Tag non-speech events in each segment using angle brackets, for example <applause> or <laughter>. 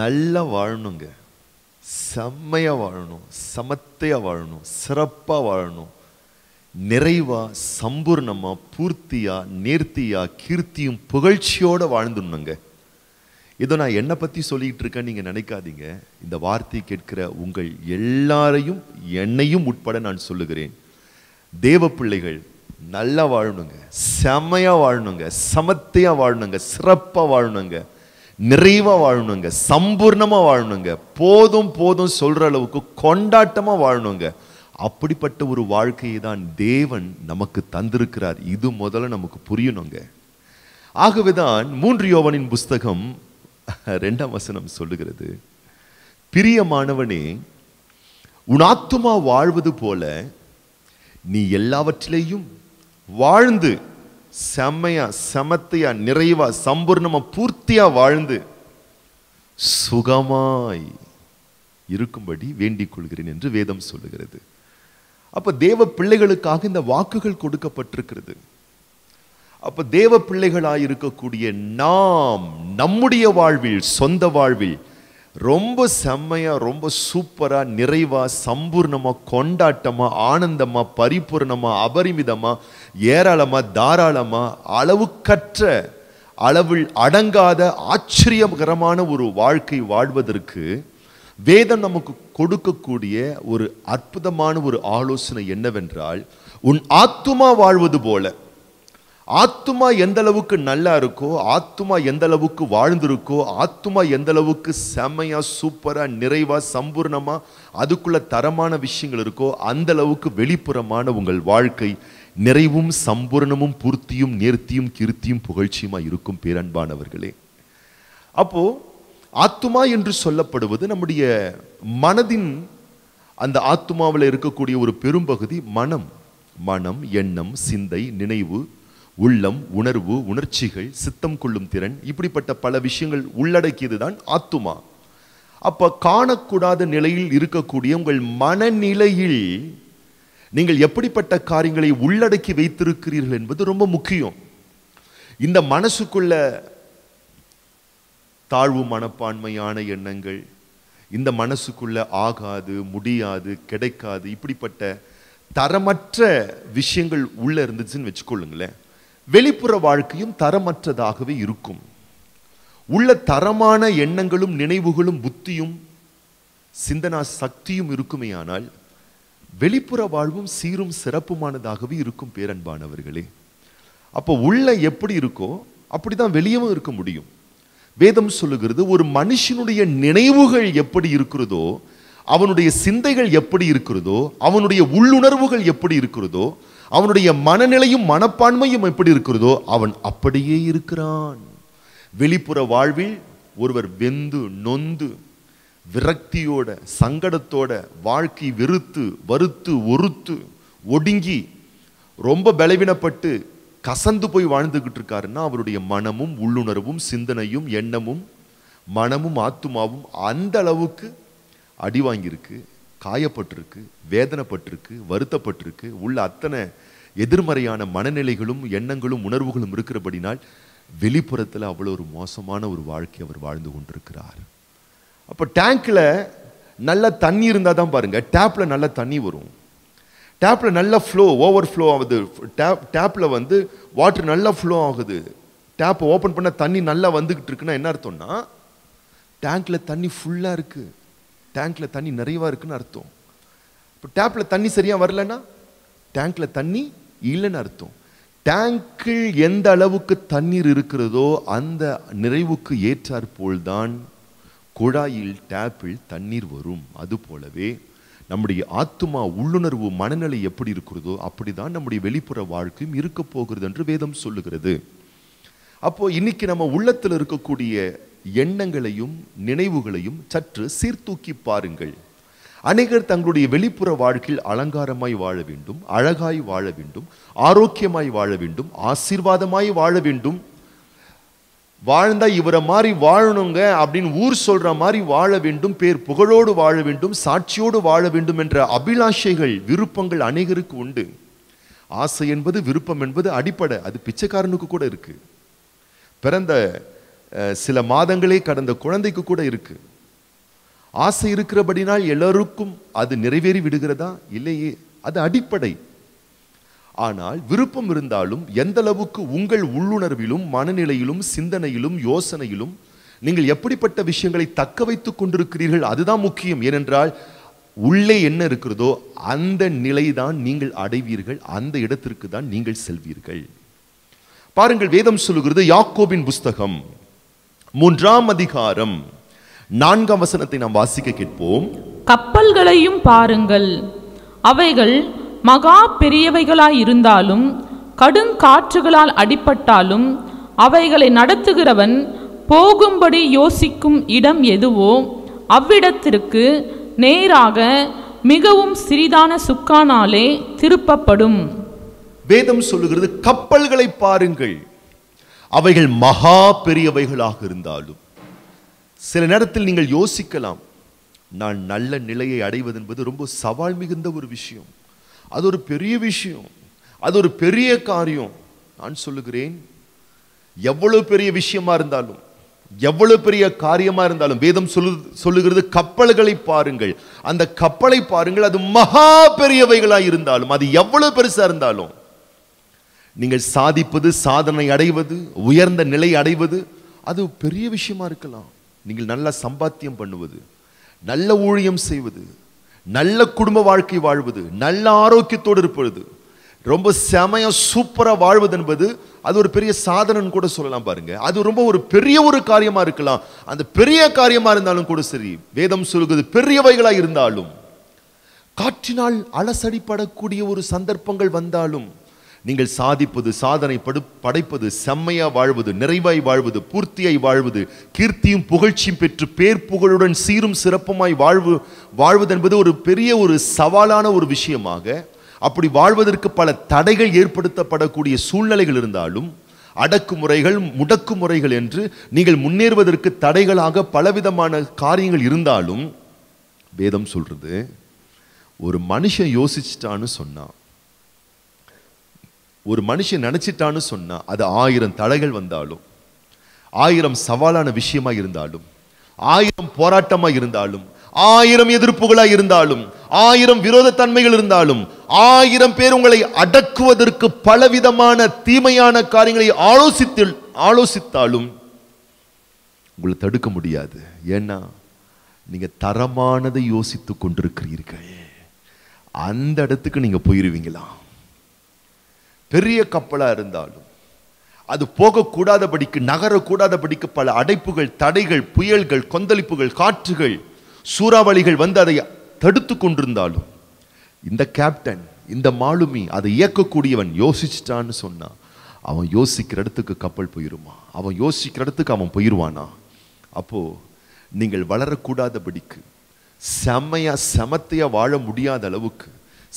நல்லா வாழணுங்க செம்மையாக வாழணும் சமத்தையாக வாழணும் சிறப்பாக வாழணும் நிறைவாக சம்பூர்ணமாக பூர்த்தியாக நேர்த்தியாக கீர்த்தியும் புகழ்ச்சியோடு வாழ்ந்துடணுங்க இதோ நான் என்னை பற்றி சொல்லிக்கிட்டு இருக்கேன்னு நீங்கள் நினைக்காதீங்க இந்த வார்த்தை கேட்கிற உங்கள் எல்லாரையும் என்னையும் உட்பட நான் சொல்லுகிறேன் தேவ பிள்ளைகள் நல்லா வாழணுங்க செம்மையாக வாழணுங்க சமத்தையாக வாழணுங்க சிறப்பாக வாழணுங்க நிறைவாக வாழணுங்க சம்பூர்ணமாக வாழணுங்க போதும் போதும் சொல்கிற அளவுக்கு கொண்டாட்டமாக வாழணுங்க அப்படிப்பட்ட ஒரு வாழ்க்கையை தான் தேவன் நமக்கு தந்திருக்கிறார் இது முதல்ல நமக்கு புரியணுங்க ஆகவே தான் மூன்று யோவனின் புஸ்தகம் ரெண்டாம் வசனம் சொல்லுகிறது பிரியமானவனே உன் ஆத்துமா வாழ்வது போல நீ எல்லாவற்றிலேயும் வாழ்ந்து செம்மையா சமத்தையா நிறைவா சம்பூர்ணமா பூர்த்தியா வாழ்ந்து சுகமாய் இருக்கும்படி வேண்டிக் கொள்கிறேன் என்று வேதம் சொல்லுகிறது அப்போ தேவ பிள்ளைகளுக்காக இந்த வாக்குகள் கொடுக்கப்பட்டிருக்கிறது அப்போ தேவ பிள்ளைகளாயிருக்கக்கூடிய நாம் நம்முடைய வாழ்வில் சொந்த வாழ்வில் ரொம்ப செம்மையாக ரொம்ப சூப்பராக நிறைவாக சம்பூர்ணமாக கொண்டாட்டமாக ஆனந்தமாக பரிபூர்ணமாக அபரிமிதமாக ஏராளமாக தாராளமாக அளவுக்கற்ற அளவில் அடங்காத ஆச்சரியகரமான ஒரு வாழ்க்கை வாழ்வதற்கு வேதம் நமக்கு கொடுக்கக்கூடிய ஒரு அற்புதமான ஒரு ஆலோசனை என்னவென்றால் உன் ஆத்துமா வாழ்வது போல ஆத்துமா எந்த அளவுக்கு நல்லா இருக்கோ ஆத்துமா எந்த அளவுக்கு வாழ்ந்துருக்கோ ஆத்துமா எந்த அளவுக்கு செமையாக சூப்பராக நிறைவாக சம்பூர்ணமாக அதுக்குள்ள தரமான விஷயங்கள் இருக்கோ அந்த அளவுக்கு வெளிப்புறமான உங்கள் வாழ்க்கை நிறைவும் சம்பூர்ணமும் பூர்த்தியும் நேர்த்தியும் கிருத்தியும் புகழ்ச்சியுமா இருக்கும் பேரன்பானவர்களே அப்போ ஆத்துமா என்று சொல்லப்படுவது நம்முடைய மனதின் அந்த ஆத்துமாவில் இருக்கக்கூடிய ஒரு பெரும்பகுதி மனம் மனம் எண்ணம் சிந்தை நினைவு உள்ளம் உணர்வு உணர்ச்சிகள் சித்தம் கொள்ளும் திறன் இப்படிப்பட்ட பல விஷயங்கள் உள்ளடக்கியது தான் ஆத்துமா அப்போ காணக்கூடாத நிலையில் இருக்கக்கூடிய உங்கள் மனநிலையில் நீங்கள் எப்படிப்பட்ட காரியங்களை உள்ளடக்கி வைத்திருக்கிறீர்கள் என்பது ரொம்ப முக்கியம் இந்த மனசுக்குள்ள தாழ்வு மனப்பான்மையான எண்ணங்கள் இந்த மனசுக்குள்ள ஆகாது முடியாது கிடைக்காது இப்படிப்பட்ட தரமற்ற விஷயங்கள் உள்ளே இருந்துச்சுன்னு வச்சுக்கொள்ளுங்களேன் வெளிப்புற வாழ்க்கையும் தரமற்றதாகவே இருக்கும் உள்ள தரமான எண்ணங்களும் நினைவுகளும் புத்தியும் சிந்தனா சக்தியும் இருக்குமேயானால் வெளிப்புற வாழ்வும் சீரும் சிறப்புமானதாகவே இருக்கும் பேரன்பானவர்களே அப்போ உள்ள எப்படி இருக்கோ அப்படி தான் வெளியவும் இருக்க முடியும் வேதம் சொல்லுகிறது ஒரு மனுஷனுடைய நினைவுகள் எப்படி இருக்கிறதோ அவனுடைய சிந்தைகள் எப்படி இருக்கிறதோ அவனுடைய உள்ளுணர்வுகள் எப்படி இருக்கிறதோ அவனுடைய மனநிலையும் மனப்பான்மையும் எப்படி இருக்கிறதோ அவன் அப்படியே இருக்கிறான் வெளிப்புற வாழ்வில் ஒருவர் வெந்து நொந்து விரக்தியோட சங்கடத்தோட வாழ்க்கை வெறுத்து வறுத்து ஒருத்து ஒடுங்கி ரொம்ப பலவீனப்பட்டு கசந்து போய் வாழ்ந்துக்கிட்டு இருக்காருன்னா அவருடைய மனமும் உள்ளுணர்வும் சிந்தனையும் எண்ணமும் மனமும் ஆத்துமாவும் அந்த அளவுக்கு அடி வாங்கியிருக்கு காயப்பட்டிருக்கு வேதனைப்பட்டிருக்கு வருத்தப்பட்டிருக்கு உள்ள அத்தனை எதிர்மறையான மனநிலைகளும் எண்ணங்களும் உணர்வுகளும் இருக்கிறபடினால் வெளிப்புறத்தில் அவ்வளோ ஒரு மோசமான ஒரு வாழ்க்கை அவர் வாழ்ந்து கொண்டிருக்கிறார் அப்போ டேங்கில் நல்ல தண்ணி இருந்தால் தான் பாருங்கள் டேப்பில் நல்ல தண்ணி வரும் டேப்பில் நல்ல ஃப்ளோ ஓவர் ஃப்ளோ ஆகுது டேப் டேப்பில் வந்து வாட்ரு நல்லா ஃப்ளோ ஆகுது டேப்பை ஓப்பன் பண்ண தண்ணி நல்லா வந்துக்கிட்டு இருக்குன்னா என்ன அர்த்தம்னா டேங்கில் தண்ணி ஃபுல்லாக இருக்குது டேங்க்கில் தண்ணி நிறைவாக இருக்குன்னு அர்த்தம் இப்போ டேப்பில் தண்ணி சரியாக வரலன்னா டேங்க்கில் தண்ணி இல்லைன்னு அர்த்தம் டேங்கில் எந்த அளவுக்கு தண்ணீர் இருக்கிறதோ அந்த நிறைவுக்கு ஏற்றாற்போல் தான் குழாயில் டேப்பில் தண்ணீர் வரும் அது போலவே நம்முடைய ஆத்மா உள்ளுணர்வு மனநிலை எப்படி இருக்கிறதோ அப்படி தான் நம்முடைய வெளிப்புற வாழ்க்கையும் இருக்க போகிறது என்று வேதம் சொல்லுகிறது அப்போது இன்னைக்கு நம்ம உள்ளத்தில் இருக்கக்கூடிய எண்ணங்களையும் நினைவுகளையும் சற்று சீர்தூக்கி பாருங்கள் அநேகர் தங்களுடைய வெளிப்புற வாழ்க்கையில் அலங்காரமாய் வாழ வேண்டும் அழகாய் வாழ வேண்டும் ஆரோக்கியமாய் வாழ வேண்டும் ஆசீர்வாதமாய் வாழ வேண்டும் வாழ்ந்தா இவரை மாதிரி வாழணுங்க அப்படின்னு ஊர் சொல்ற மாதிரி வாழ வேண்டும் பேர் புகழோடு வாழ வேண்டும் சாட்சியோடு வாழ வேண்டும் என்ற அபிலாஷைகள் விருப்பங்கள் அநேகருக்கு உண்டு ஆசை என்பது விருப்பம் என்பது அடிப்படை அது பிச்சைக்காரனுக்கு கூட இருக்கு பிறந்த சில மாதங்களே கடந்த குழந்தைக்கு கூட இருக்கு ஆசை இருக்கிறபடினால் எல்லோருக்கும் அது நிறைவேறி விடுகிறதா இல்லையே அது அடிப்படை ஆனால் விருப்பம் இருந்தாலும் எந்த அளவுக்கு உங்கள் உள்ளுணர்விலும் மனநிலையிலும் சிந்தனையிலும் யோசனையிலும் நீங்கள் எப்படிப்பட்ட விஷயங்களை தக்க வைத்துக் கொண்டிருக்கிறீர்கள் அதுதான் முக்கியம் ஏனென்றால் உள்ளே என்ன இருக்கிறதோ அந்த நிலைதான் நீங்கள் அடைவீர்கள் அந்த இடத்திற்கு தான் நீங்கள் செல்வீர்கள் பாருங்கள் வேதம் சொல்லுகிறது யாக்கோபின் புஸ்தகம் மூன்றாம் அதிகாரம் நான்காம் வசனத்தை நாம் வாசிக்க கேட்போம் கப்பல்களையும் பாருங்கள் அவைகள் மகா பெரியவைகளாய் இருந்தாலும் கடும் காற்றுகளால் அடிபட்டாலும் அவைகளை நடத்துகிறவன் போகும்படி யோசிக்கும் இடம் எதுவோ அவ்விடத்திற்கு நேராக மிகவும் சிறிதான சுக்கானாலே திருப்பப்படும் வேதம் சொல்லுகிறது கப்பல்களை பாருங்கள் அவைகள் மகா பெரியவைகளாக இருந்தாலும் சில நேரத்தில் நீங்கள் யோசிக்கலாம் நான் நல்ல நிலையை அடைவது என்பது ரொம்ப சவால் மிகுந்த ஒரு விஷயம் அது ஒரு பெரிய விஷயம் அது ஒரு பெரிய காரியம் நான் சொல்லுகிறேன் எவ்வளவு பெரிய விஷயமா இருந்தாலும் எவ்வளவு பெரிய காரியமா இருந்தாலும் வேதம் சொல்லு சொல்லுகிறது கப்பல்களை பாருங்கள் அந்த கப்பலை பாருங்கள் அது மகா பெரியவைகளாக இருந்தாலும் அது எவ்வளவு பெருசா இருந்தாலும் நீங்கள் சாதிப்பது சாதனை அடைவது உயர்ந்த நிலை அடைவது அது பெரிய விஷயமா இருக்கலாம் நீங்கள் நல்ல சம்பாத்தியம் பண்ணுவது நல்ல ஊழியம் செய்வது நல்ல குடும்ப வாழ்க்கை வாழ்வது நல்ல ஆரோக்கியத்தோடு இருப்பது ரொம்ப செமைய சூப்பராக வாழ்வது என்பது அது ஒரு பெரிய சாதனைன்னு கூட சொல்லலாம் பாருங்க அது ரொம்ப ஒரு பெரிய ஒரு காரியமாக இருக்கலாம் அந்த பெரிய காரியமாக இருந்தாலும் கூட சரி வேதம் சொல்கிறது பெரியவைகளாக இருந்தாலும் காற்றினால் அலசடிப்படக்கூடிய ஒரு சந்தர்ப்பங்கள் வந்தாலும் நீங்கள் சாதிப்பது சாதனை படு படைப்பது செம்மையா வாழ்வது நிறைவாய் வாழ்வது பூர்த்தியாய் வாழ்வது கீர்த்தியும் புகழ்ச்சியும் பெற்று பேர் புகழுடன் சீரும் சிறப்புமாய் வாழ்வு வாழ்வது என்பது ஒரு பெரிய ஒரு சவாலான ஒரு விஷயமாக அப்படி வாழ்வதற்கு பல தடைகள் ஏற்படுத்தப்படக்கூடிய சூழ்நிலைகள் இருந்தாலும் அடக்குமுறைகள் முடக்குமுறைகள் என்று நீங்கள் முன்னேறுவதற்கு தடைகளாக பலவிதமான காரியங்கள் இருந்தாலும் வேதம் சொல்கிறது ஒரு மனுஷன் யோசிச்சிட்டான்னு சொன்னான் ஒரு மனுஷன் நினச்சிட்டான்னு சொன்னால் அது ஆயிரம் தடைகள் வந்தாலும் ஆயிரம் சவாலான விஷயமாக இருந்தாலும் ஆயிரம் போராட்டமாக இருந்தாலும் ஆயிரம் எதிர்ப்புகளாக இருந்தாலும் ஆயிரம் விரோதத்தன்மைகள் இருந்தாலும் ஆயிரம் பேர் உங்களை அடக்குவதற்கு பலவிதமான தீமையான காரியங்களை ஆலோசித்து ஆலோசித்தாலும் உங்களை தடுக்க முடியாது ஏன்னா நீங்கள் தரமானதை யோசித்து கொண்டிருக்கிறீர்கள் அந்த இடத்துக்கு நீங்கள் போயிடுவீங்களா பெரிய கப்பலாக இருந்தாலும் அது போகக்கூடாதபடிக்கு நகரக்கூடாதபடிக்கு பல அடைப்புகள் தடைகள் புயல்கள் கொந்தளிப்புகள் காற்றுகள் சூறாவளிகள் வந்து அதை தடுத்து கொண்டிருந்தாலும் இந்த கேப்டன் இந்த மாலுமி அதை இயக்கக்கூடியவன் யோசிச்சிட்டான்னு சொன்னான் அவன் யோசிக்கிற இடத்துக்கு கப்பல் போயிருமா அவன் யோசிக்கிற இடத்துக்கு அவன் போயிடுவானா அப்போது நீங்கள் வளரக்கூடாதபடிக்கு செம்மையாக செமத்தையாக வாழ முடியாத அளவுக்கு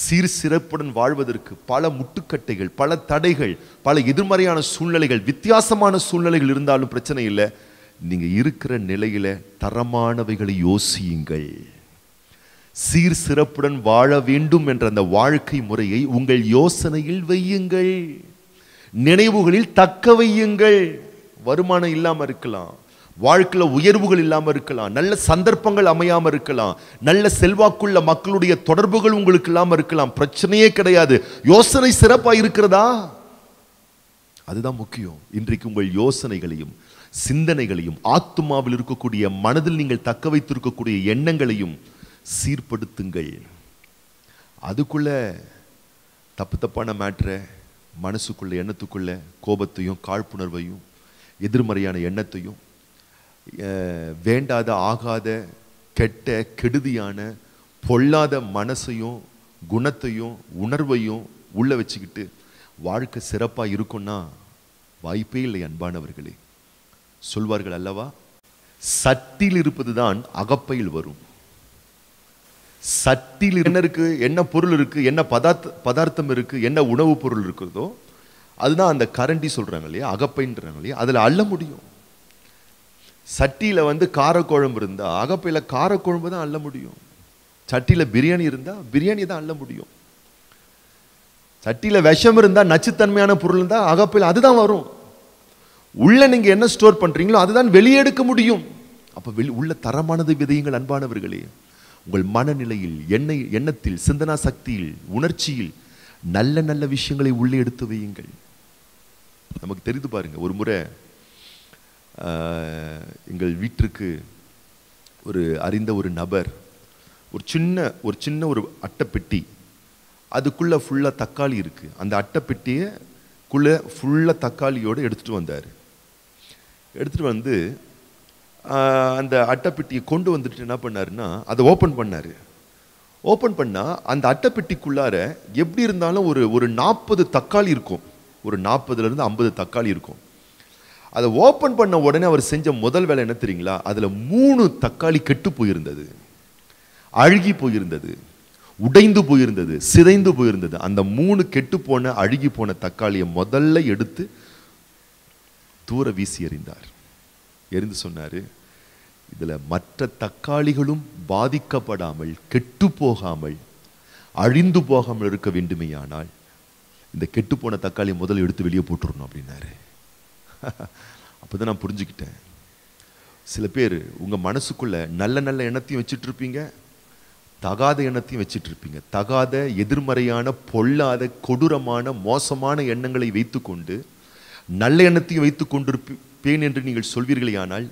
சீர் சிறப்புடன் வாழ்வதற்கு பல முட்டுக்கட்டைகள் பல தடைகள் பல எதிர்மறையான சூழ்நிலைகள் வித்தியாசமான சூழ்நிலைகள் இருந்தாலும் பிரச்சனை இல்லை நீங்கள் இருக்கிற நிலையில் தரமானவைகளை யோசியுங்கள் சீர் சிறப்புடன் வாழ வேண்டும் என்ற அந்த வாழ்க்கை முறையை உங்கள் யோசனையில் வையுங்கள் நினைவுகளில் தக்க வையுங்கள் வருமானம் இல்லாமல் இருக்கலாம் வாழ்க்கையில் உயர்வுகள் இல்லாமல் இருக்கலாம் நல்ல சந்தர்ப்பங்கள் அமையாமல் இருக்கலாம் நல்ல செல்வாக்குள்ள மக்களுடைய தொடர்புகள் உங்களுக்கு இல்லாமல் இருக்கலாம் பிரச்சனையே கிடையாது யோசனை சிறப்பாக இருக்கிறதா அதுதான் முக்கியம் இன்றைக்கு உங்கள் யோசனைகளையும் சிந்தனைகளையும் ஆத்மாவில் இருக்கக்கூடிய மனதில் நீங்கள் தக்க வைத்திருக்கக்கூடிய எண்ணங்களையும் சீர்படுத்துங்கள் அதுக்குள்ள தப்பு தப்பான மேட்ரை மனசுக்குள்ள எண்ணத்துக்குள்ள கோபத்தையும் காழ்ப்புணர்வையும் எதிர்மறையான எண்ணத்தையும் வேண்டாத ஆகாத கெட்ட கெடுதியான பொல்லாத மனசையும் குணத்தையும் உணர்வையும் உள்ளே வச்சுக்கிட்டு வாழ்க்கை சிறப்பாக இருக்கும்னா வாய்ப்பே இல்லை அன்பானவர்களே சொல்வார்கள் அல்லவா சட்டில் இருப்பது தான் அகப்பையில் வரும் சட்டில் என்ன இருக்கு என்ன பொருள் இருக்கு என்ன பதார்த்த பதார்த்தம் இருக்கு என்ன உணவுப் பொருள் இருக்குதோ அதுதான் அந்த கரண்டி சொல்றாங்க இல்லையா அகப்பைன்றாங்க இல்லையா அதில் அள்ள முடியும் சட்டியில் வந்து காரக்குழம்பு இருந்தால் அகப்பையில் காரக்குழம்பு தான் அள்ள முடியும் சட்டியில் பிரியாணி இருந்தால் பிரியாணி தான் அள்ள முடியும் சட்டியில் விஷம் இருந்தால் நச்சுத்தன்மையான பொருள் இருந்தால் அகப்பையில் அதுதான் வரும் உள்ளே நீங்கள் என்ன ஸ்டோர் பண்ணுறீங்களோ அதுதான் வெளியே எடுக்க முடியும் அப்போ வெளி உள்ள தரமானது விதையுங்கள் அன்பானவர்களே உங்கள் மனநிலையில் எண்ணெய் எண்ணத்தில் சிந்தனா சக்தியில் உணர்ச்சியில் நல்ல நல்ல விஷயங்களை உள்ளே எடுத்து வையுங்கள் நமக்கு தெரிந்து பாருங்கள் ஒரு முறை எங்கள் வீட்டிற்கு ஒரு அறிந்த ஒரு நபர் ஒரு சின்ன ஒரு சின்ன ஒரு அட்டைப்பெட்டி அதுக்குள்ளே ஃபுல்லாக தக்காளி இருக்குது அந்த அட்டைப்பெட்டியை குள்ளே ஃபுல்லாக தக்காளியோடு எடுத்துகிட்டு வந்தார் எடுத்துகிட்டு வந்து அந்த அட்டைப்பெட்டியை கொண்டு வந்துட்டு என்ன பண்ணாருன்னா அதை ஓப்பன் பண்ணார் ஓப்பன் பண்ணால் அந்த அட்டைப்பெட்டிக்குள்ளார எப்படி இருந்தாலும் ஒரு ஒரு நாற்பது தக்காளி இருக்கும் ஒரு நாற்பதுலேருந்து ஐம்பது தக்காளி இருக்கும் அதை ஓப்பன் பண்ண உடனே அவர் செஞ்ச முதல் வேலை என்ன தெரியுங்களா அதில் மூணு தக்காளி கெட்டு போயிருந்தது அழுகி போயிருந்தது உடைந்து போயிருந்தது சிதைந்து போயிருந்தது அந்த மூணு கெட்டு போன அழுகி போன தக்காளியை முதல்ல எடுத்து தூர வீசி எறிந்தார் எரிந்து சொன்னார் இதில் மற்ற தக்காளிகளும் பாதிக்கப்படாமல் கெட்டு போகாமல் அழிந்து போகாமல் இருக்க வேண்டுமேயானால் இந்த கெட்டு போன தக்காளி முதல்ல எடுத்து வெளியே போட்டுருணும் அப்படின்னாரு <laughs> அப்போ தான் நான் புரிஞ்சுக்கிட்டேன் சில பேர் உங்கள் மனசுக்குள்ளே நல்ல நல்ல எண்ணத்தையும் வச்சிட்ருப்பீங்க தகாத எண்ணத்தையும் வச்சிட்ருப்பீங்க தகாத எதிர்மறையான பொல்லாத கொடூரமான மோசமான எண்ணங்களை வைத்துக்கொண்டு நல்ல எண்ணத்தையும் வைத்து கொண்டிருப்பேன் என்று நீங்கள் சொல்வீர்களே ஆனால்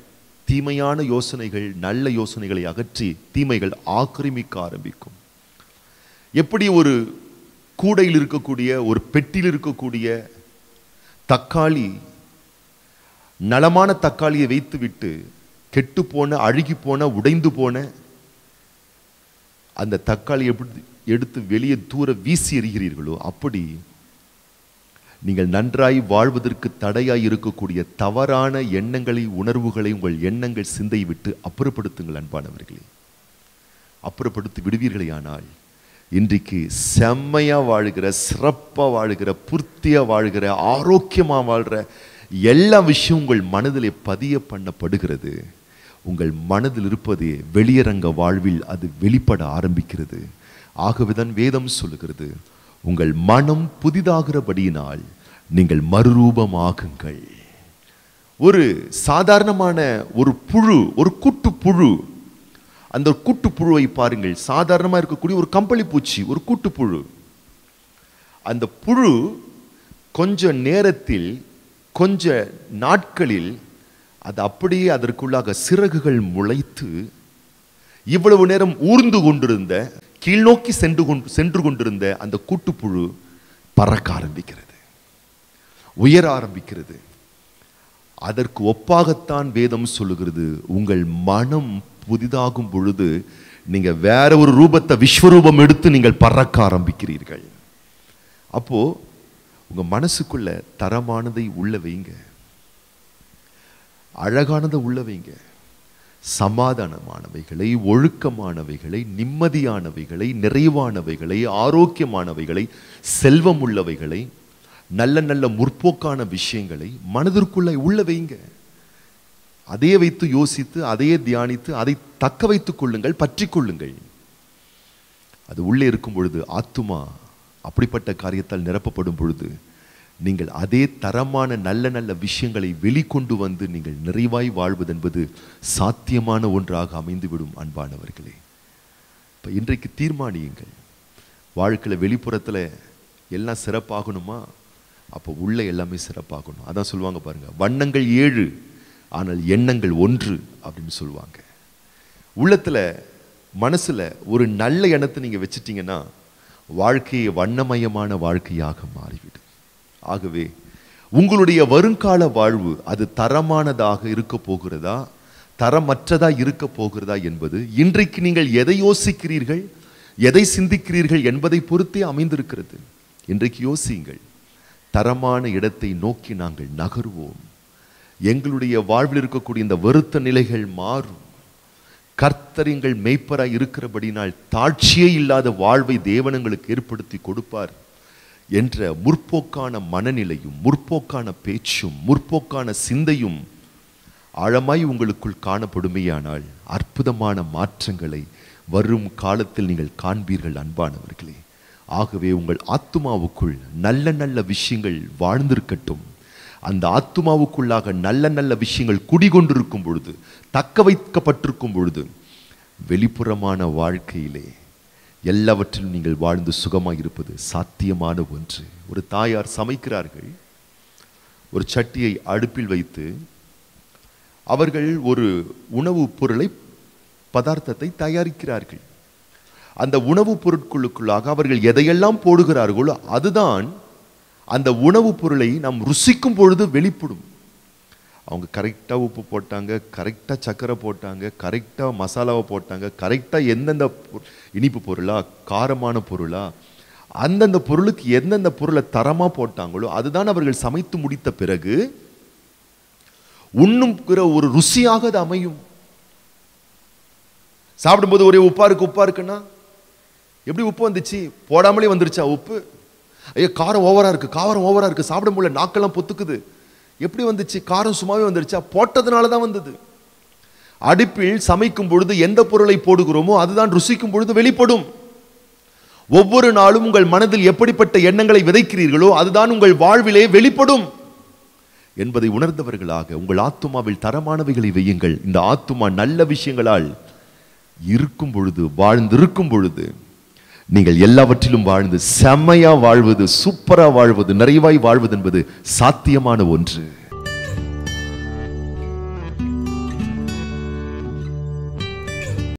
தீமையான யோசனைகள் நல்ல யோசனைகளை அகற்றி தீமைகள் ஆக்கிரமிக்க ஆரம்பிக்கும் எப்படி ஒரு கூடையில் இருக்கக்கூடிய ஒரு பெட்டியில் இருக்கக்கூடிய தக்காளி நலமான தக்காளியை வைத்து விட்டு கெட்டு போன அழுகி போன உடைந்து போன அந்த தக்காளி எப்படி எடுத்து வெளியே தூர வீசி எறிகிறீர்களோ அப்படி நீங்கள் நன்றாய் வாழ்வதற்கு தடையாய் இருக்கக்கூடிய தவறான எண்ணங்களை உணர்வுகளை உங்கள் எண்ணங்கள் சிந்தை விட்டு அப்புறப்படுத்துங்கள் அன்பானவர்களே அப்புறப்படுத்தி ஆனால் இன்றைக்கு செம்மையாக வாழ்கிற சிறப்பாக வாழ்கிற புர்த்தியாக வாழ்கிற ஆரோக்கியமாக வாழ்கிற எல்லா விஷயம் உங்கள் மனதிலே பதிய பண்ணப்படுகிறது உங்கள் மனதில் இருப்பது வெளியரங்க வாழ்வில் அது வெளிப்பட ஆரம்பிக்கிறது ஆகவேதான் வேதம் சொல்லுகிறது உங்கள் மனம் புதிதாகிறபடியினால் நீங்கள் மறுரூபமாகுங்கள் ஒரு சாதாரணமான ஒரு புழு ஒரு கூட்டு புழு அந்த கூட்டு புழுவை பாருங்கள் சாதாரணமாக இருக்கக்கூடிய ஒரு கம்பளி பூச்சி ஒரு கூட்டு புழு அந்த புழு கொஞ்ச நேரத்தில் கொஞ்ச நாட்களில் அது அப்படியே அதற்குள்ளாக சிறகுகள் முளைத்து இவ்வளவு நேரம் ஊர்ந்து கொண்டிருந்த கீழ்நோக்கி சென்று கொண்டு சென்று கொண்டிருந்த அந்த கூட்டுப்புழு பறக்க ஆரம்பிக்கிறது உயர ஆரம்பிக்கிறது அதற்கு ஒப்பாகத்தான் வேதம் சொல்லுகிறது உங்கள் மனம் புதிதாகும் பொழுது நீங்கள் வேற ஒரு ரூபத்தை விஸ்வரூபம் எடுத்து நீங்கள் பறக்க ஆரம்பிக்கிறீர்கள் அப்போது உங்கள் மனசுக்குள்ள தரமானதை உள்ள வைங்க அழகானதை உள்ள வைங்க சமாதானமானவைகளை ஒழுக்கமானவைகளை நிம்மதியானவைகளை நிறைவானவைகளை ஆரோக்கியமானவைகளை செல்வம் உள்ளவைகளை நல்ல நல்ல முற்போக்கான விஷயங்களை மனதிற்குள்ளே உள்ள வைங்க அதையே வைத்து யோசித்து அதையே தியானித்து அதை தக்க வைத்துக் கொள்ளுங்கள் பற்றி கொள்ளுங்கள் அது உள்ளே இருக்கும் பொழுது ஆத்துமா அப்படிப்பட்ட காரியத்தால் நிரப்பப்படும் பொழுது நீங்கள் அதே தரமான நல்ல நல்ல விஷயங்களை வெளிக்கொண்டு வந்து நீங்கள் நிறைவாய் வாழ்வது என்பது சாத்தியமான ஒன்றாக அமைந்துவிடும் அன்பானவர்களே இப்போ இன்றைக்கு தீர்மானியுங்கள் வாழ்க்கையில் வெளிப்புறத்தில் எல்லாம் சிறப்பாகணுமா அப்போ உள்ளே எல்லாமே சிறப்பாகணும் அதான் சொல்லுவாங்க பாருங்கள் வண்ணங்கள் ஏழு ஆனால் எண்ணங்கள் ஒன்று அப்படின்னு சொல்லுவாங்க உள்ளத்தில் மனசில் ஒரு நல்ல எண்ணத்தை நீங்கள் வச்சிட்டிங்கன்னா வாழ்க்கையை வண்ணமயமான வாழ்க்கையாக மாறிவிடும் ஆகவே உங்களுடைய வருங்கால வாழ்வு அது தரமானதாக இருக்க போகிறதா தரமற்றதா இருக்க போகிறதா என்பது இன்றைக்கு நீங்கள் எதை யோசிக்கிறீர்கள் எதை சிந்திக்கிறீர்கள் என்பதை பொறுத்தே அமைந்திருக்கிறது இன்றைக்கு யோசியுங்கள் தரமான இடத்தை நோக்கி நாங்கள் நகர்வோம் எங்களுடைய வாழ்வில் இருக்கக்கூடிய இந்த வருத்த நிலைகள் மாறும் கர்த்தரிங்கள் மெய்ப்பராய் இருக்கிறபடினால் தாட்சியே இல்லாத வாழ்வை தேவனங்களுக்கு ஏற்படுத்தி கொடுப்பார் என்ற முற்போக்கான மனநிலையும் முற்போக்கான பேச்சும் முற்போக்கான சிந்தையும் ஆழமாய் உங்களுக்குள் காணப்படுமையானால் அற்புதமான மாற்றங்களை வரும் காலத்தில் நீங்கள் காண்பீர்கள் அன்பானவர்களே ஆகவே உங்கள் ஆத்மாவுக்குள் நல்ல நல்ல விஷயங்கள் வாழ்ந்திருக்கட்டும் அந்த ஆத்துமாவுக்குள்ளாக நல்ல நல்ல விஷயங்கள் குடிகொண்டிருக்கும் பொழுது தக்க வைக்கப்பட்டிருக்கும் பொழுது வெளிப்புறமான வாழ்க்கையிலே எல்லாவற்றிலும் நீங்கள் வாழ்ந்து சுகமாக இருப்பது சாத்தியமான ஒன்று ஒரு தாயார் சமைக்கிறார்கள் ஒரு சட்டியை அடுப்பில் வைத்து அவர்கள் ஒரு உணவுப் பொருளை பதார்த்தத்தை தயாரிக்கிறார்கள் அந்த உணவுப் பொருட்களுக்குள்ளாக அவர்கள் எதையெல்லாம் போடுகிறார்களோ அதுதான் அந்த உணவுப் பொருளை நாம் ருசிக்கும் பொழுது வெளிப்படும் அவங்க கரெக்டாக உப்பு போட்டாங்க கரெக்டாக சர்க்கரை போட்டாங்க கரெக்டாக மசாலாவை போட்டாங்க கரெக்டாக எந்தெந்த இனிப்பு பொருளாக காரமான பொருளாக அந்தந்த பொருளுக்கு எந்தெந்த பொருளை தரமாக போட்டாங்களோ அதுதான் அவர்கள் சமைத்து முடித்த பிறகு உண்ணுங்கிற ஒரு ருசியாக அது அமையும் சாப்பிடும்போது ஒரே உப்பாக இருக்கு உப்பாக இருக்குன்னா எப்படி உப்பு வந்துச்சு போடாமலே வந்துருச்சா உப்பு ஐயோ காரம் ஓவராக இருக்குது காரம் ஓவராக இருக்குது சாப்பிட முடியல நாக்கெல்லாம் பொத்துக்குது எப்படி வந்துச்சு காரம் சும்மாவே வந்துருச்சா போட்டதுனால தான் வந்தது அடுப்பில் சமைக்கும் பொழுது எந்த பொருளை போடுகிறோமோ அதுதான் ருசிக்கும் பொழுது வெளிப்படும் ஒவ்வொரு நாளும் உங்கள் மனதில் எப்படிப்பட்ட எண்ணங்களை விதைக்கிறீர்களோ அதுதான் உங்கள் வாழ்விலே வெளிப்படும் என்பதை உணர்ந்தவர்களாக உங்கள் ஆத்துமாவில் தரமானவைகளை வையுங்கள் இந்த ஆத்துமா நல்ல விஷயங்களால் இருக்கும் பொழுது வாழ்ந்திருக்கும் பொழுது நீங்கள் எல்லாவற்றிலும் வாழ்ந்து செம்மையா வாழ்வது சூப்பரா வாழ்வது நிறைவாய் வாழ்வது என்பது சாத்தியமான ஒன்று